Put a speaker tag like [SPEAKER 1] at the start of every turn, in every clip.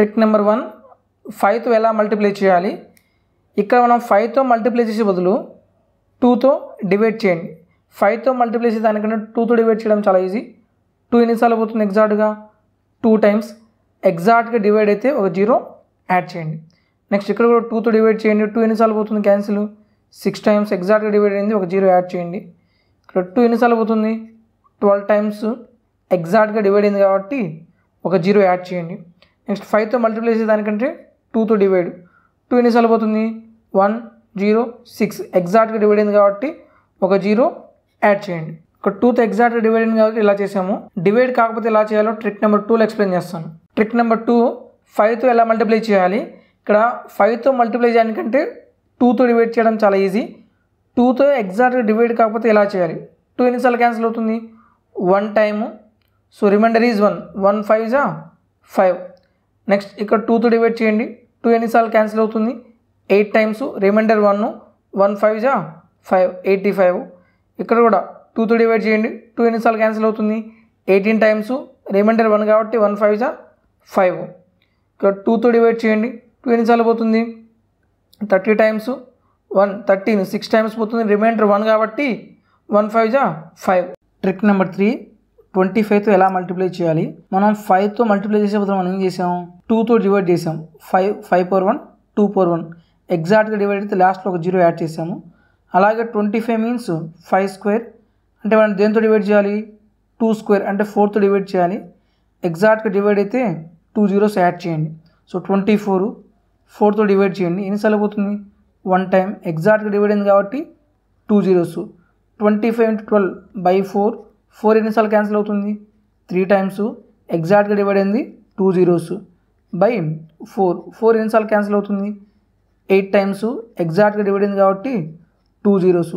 [SPEAKER 1] trick number one ఫైవ్తో ఎలా multiply చేయాలి ఇక్కడ మనం ఫైవ్తో మల్టిప్లై చేసే బదులు టూతో డివైడ్ చేయండి ఫైవ్తో మల్టిప్లై చేసే దానికంటే టూతో డివైడ్ చేయడం చాలా ఈజీ టూ ఎన్నిసార్లు పోతుంది ఎగ్జాక్ట్గా టూ టైమ్స్ ఎగ్జాక్ట్గా డివైడ్ అయితే ఒక జీరో యాడ్ చేయండి నెక్స్ట్ ఇక్కడ కూడా టూతో డివైడ్ చేయండి టూ ఎన్నిసార్లు పోతుంది క్యాన్సిల్ సిక్స్ టైమ్స్ ఎగ్జాక్ట్గా డివైడ్ అయింది ఒక జీరో యాడ్ చేయండి ఇక్కడ టూ ఎన్నిసార్లు పోతుంది ట్వెల్వ్ టైమ్స్ ఎగ్జాక్ట్గా డివైడ్ అయింది కాబట్టి ఒక జీరో యాడ్ చేయండి నెక్స్ట్ ఫైవ్తో మల్టిప్లై చేసే దానికంటే టూతో డివైడ్ టూ ఎన్నిసార్లు పోతుంది వన్ జీరో సిక్స్ ఎగ్జాక్ట్గా డివైడ్ అయింది కాబట్టి ఒక జీరో యాడ్ చేయండి ఒక టూతో ఎగ్జాక్ట్గా డివైడ్ అయింది కాబట్టి ఇలా చేసాము డివైడ్ కాకపోతే ఎలా చేయాలో ట్రిక్ నెంబర్ టూలో ఎక్స్ప్లెయిన్ చేస్తాను ట్రిక్ నెంబర్ టూ ఫైవ్తో ఎలా మల్టిప్లై చేయాలి ఇక్కడ ఫైవ్తో మల్టిప్లై చేయడానికంటే టూతో డివైడ్ చేయడం చాలా ఈజీ టూతో ఎగ్జాక్ట్గా డివైడ్ కాకపోతే ఎలా చేయాలి టూ ఎన్నిసార్లు క్యాన్సిల్ అవుతుంది one time so remainder is one one five జా ఫైవ్ నెక్స్ట్ ఇక్కడ టూతో డివైడ్ చేయండి టూ ఎన్నిసార్లు క్యాన్సిల్ అవుతుంది eight times remainder one one five జా ఫైవ్ ఎయిటీ ఫైవ్ ఇక్కడ కూడా టూతో డివైడ్ చేయండి టూ ఎన్నిసార్లు క్యాన్సిల్ అవుతుంది ఎయిటీన్ టైమ్స్ రిమైండర్ వన్ కాబట్టి వన్ ఫైవ్ జా ఫైవ్ ఇక్కడ టూతో డివైడ్ చేయండి టూ ఎన్నిసార్లు పోతుంది thirty times one thirteen six times పోతుంది రిమైండర్ వన్ కాబట్టి వన్ ఫైవ్ జా five trick number three twenty ఫైవ్తో ఎలా మల్టిప్లై చేయాలి మనం ఫైవ్తో మల్టిప్లై చేసే బదులు మనం ఏం చేసాం టూతో డివైడ్ చేసాం five five power one two power one ఎగ్జాక్ట్గా డివైడ్ అయితే లాస్ట్లో ఒక జీరో యాడ్ చేసాము అలాగే twenty five means five square అంటే మనం దేంతో డివైడ్ చేయాలి టూ స్క్వేర్ అంటే ఫోర్తో డివైడ్ చేయాలి ఎగ్జాక్ట్గా డివైడ్ అయితే టూ జీరోస్ యాడ్ చేయండి సో ట్వంటీ ఫోర్ ఫోర్తో డివైడ్ చేయండి ఎన్నిసార్లు పోతుంది వన్ టైం ఎగ్జాక్ట్గా డివైడ్ అయింది కాబట్టి two zeros twenty five into twelve by four four ఎన్నిసార్లు క్యాన్సిల్ అవుతుంది త్రీ టైమ్స్ ఎగ్జాక్ట్గా డివైడ్ అయింది two zeros by four four ఎన్నిసార్లు క్యాన్సిల్ అవుతుంది ఎయిట్ టైమ్స్ ఎగ్జాక్ట్గా డివైడ్ అయింది కాబట్టి two zeros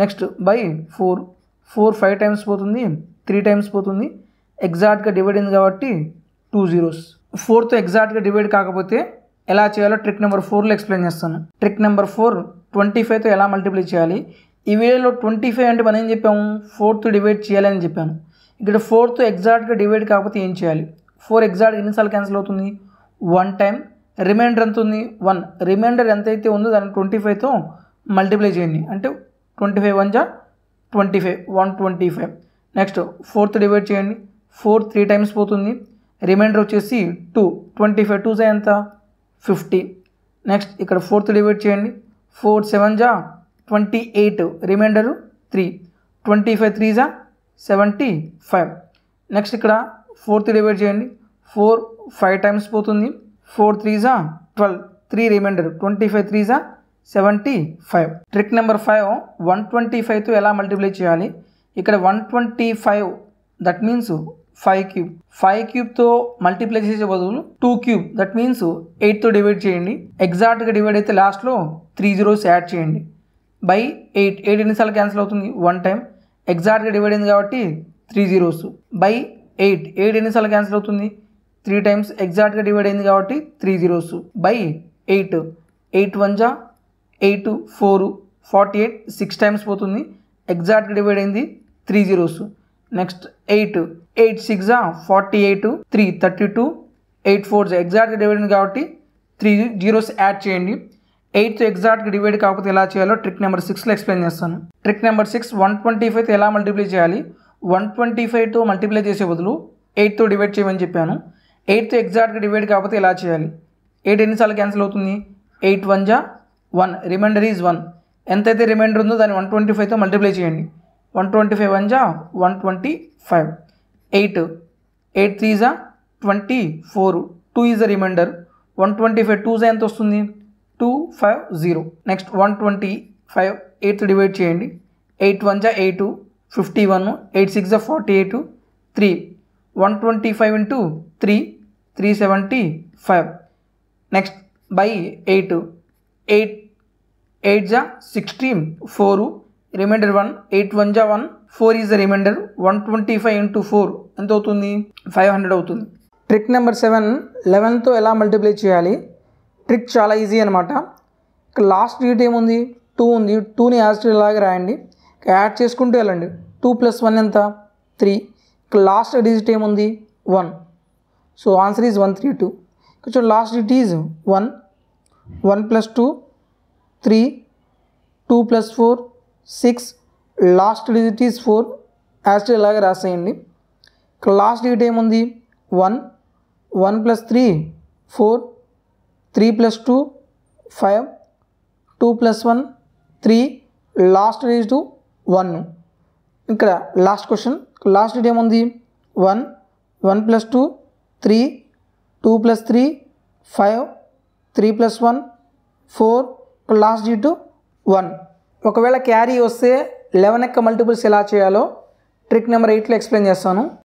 [SPEAKER 1] next by four four five times పోతుంది త్రీ టైమ్స్ పోతుంది ఎగ్జాక్ట్గా డివైడ్ అయింది కాబట్టి టూ జీరోస్ ఫోర్త్ ఎగ్జాక్ట్గా డివైడ్ కాకపోతే ఎలా చేయాలో ట్రిక్ నెంబర్ ఫోర్లో ఎక్స్ప్లెయిన్ చేస్తాను ట్రిక్ నెంబర్ ఫోర్ ట్వంటీ ఫైవ్తో ఎలా మల్టిప్లై చేయాలి ఈ వీడియోలో ట్వంటీ ఫైవ్ అంటే మనం ఏం చెప్పాము ఫోర్త్ డివైడ్ చేయాలని చెప్పాను ఇక్కడ ఫోర్త్ ఎగ్జాక్ట్గా డివైడ్ కాకపోతే ఏం చేయాలి ఫోర్ ఎగ్జాక్ట్ ఎన్నిసార్లు క్యాన్సిల్ అవుతుంది వన్ టైం రిమైండర్ ఎంత ఉంది వన్ రిమైండర్ ఎంత అయితే ఉందో దాన్ని ట్వంటీ ఫైవ్తో మల్టిప్లై చేయండి అంటే ట్వంటీ ఫైవ్ వన్ జా twenty five one twenty five next ఫోర్త్ డివైడ్ చేయండి ఫోర్ త్రీ టైమ్స్ పోతుంది రిమైండర్ వచ్చేసి టూ ట్వంటీ ఫైవ్ టూ జా ఎంత ఫిఫ్టీ నెక్స్ట్ ఇక్కడ ఫోర్త్ డివైడ్ చేయండి ఫోర్ సెవెన్ జా twenty eight remainder three twenty five three జా సెవెంటీ ఫైవ్ నెక్స్ట్ ఇక్కడ ఫోర్త్ డివైడ్ చేయండి ఫోర్ ఫైవ్ టైమ్స్ పోతుంది ఫోర్ త్రీ జా twelve three remainder twenty five three జా seventy five trick number five one twenty ఫైవ్తో ఎలా మల్టిప్లై చేయాలి ఇక్కడ one twenty five that means five cube five క్యూబ్తో మల్టిప్లై చేసే బదులు టూ క్యూబ్ దట్ మీన్స్ ఎయిట్తో డివైడ్ చేయండి ఎగ్జాక్ట్గా డివైడ్ అయితే లాస్ట్లో త్రీ జీరోస్ యాడ్ చేయండి బై ఎయిట్ ఎయిట్ ఎన్నిసార్లు క్యాన్సిల్ అవుతుంది వన్ టైం ఎగ్జాక్ట్గా డివైడ్ అయింది కాబట్టి three zeros by eight eight ఎన్నిసార్లు క్యాన్సిల్ అవుతుంది త్రీ టైమ్స్ ఎగ్జాక్ట్గా డివైడ్ అయింది కాబట్టి three zeros by eight eight one జా eight four forty eight six times పోతుంది ఎగ్జాక్ట్గా డివైడ్ అయింది three zeros next eight eight six forty eight three thirty two eight జా ఎగ్జాక్ట్గా డివైడ్ అయింది కాబట్టి త్రీ జీరోస్ యాడ్ చేయండి ఎయిత్ ఎగ్జాక్ట్గా డివైడ్ కాకపోతే ఎలా చేయాలో ట్రిక్ నెంబర్ సిక్స్లో ఎక్స్ప్లెయిన్ చేస్తాను trick number six one twenty ఫైవ్తో ఎలా మల్టిప్లై చేయాలి వన్ ట్వంటీ ఫైవ్తో మల్టిప్లై చేసే బదులు ఎయిట్తో డివైడ్ చేయమని చెప్పాను ఎయిట్తో ఎగ్జాక్ట్గా డివైడ్ కాకపోతే ఎలా చేయాలి ఎయిట్ ఎన్నిసార్లు క్యాన్సిల్ అవుతుంది ఎయిట్ వన్ జా వన్ రిమైండర్ ఈజ్ వన్ ఎంతైతే రిమైండర్ ఉందో దాన్ని వన్ ట్వంటీ ఫైవ్తో మల్టిప్లై చేయండి వన్ ట్వంటీ ఫైవ్ వన్ జా one twenty five eight eight three జా twenty four two is the remainder one twenty five two జా ఎంత వస్తుంది two five zero next one twenty five eight divide చేయండి eight one జా eight fifty one eight six జా forty eight three one twenty five into three three seventy five next by eight eight eight జా sixty four remainder one eight one జా one four is the remainder one twenty five into four ఎంత అవుతుంది five hundred అవుతుంది trick number seven లెవెన్తో ఎలా multiply చేయాలి trick చాలా easy అనమాట లాస్ట్ డేట్ ఏముంది టూ ఉంది టూని యాజ్ ఇలాగే రాయండి యాడ్ చేసుకుంటూ వెళ్ళండి టూ ప్లస్ వన్ ఎంత త్రీ లాస్ట్ డిజిట్ ఏముంది one so answer is one three two కొంచెం last digit is one one plus two three two plus four six last digit is four as ఇలాగే రాసేయండి last digit ఏముంది one one plus three four three plus two five two plus one three last రేజ్ to one ఇక్కడ last question last డేట్ ఏముంది one one plus two three two plus three five three plus one four last డేట్ one ఒకవేళ carry వస్తే eleven యొక్క multiples ఎలా చేయాలో ట్రిక్ నెంబర్ ఎయిట్లో ఎక్స్ప్లెయిన్ చేస్తాను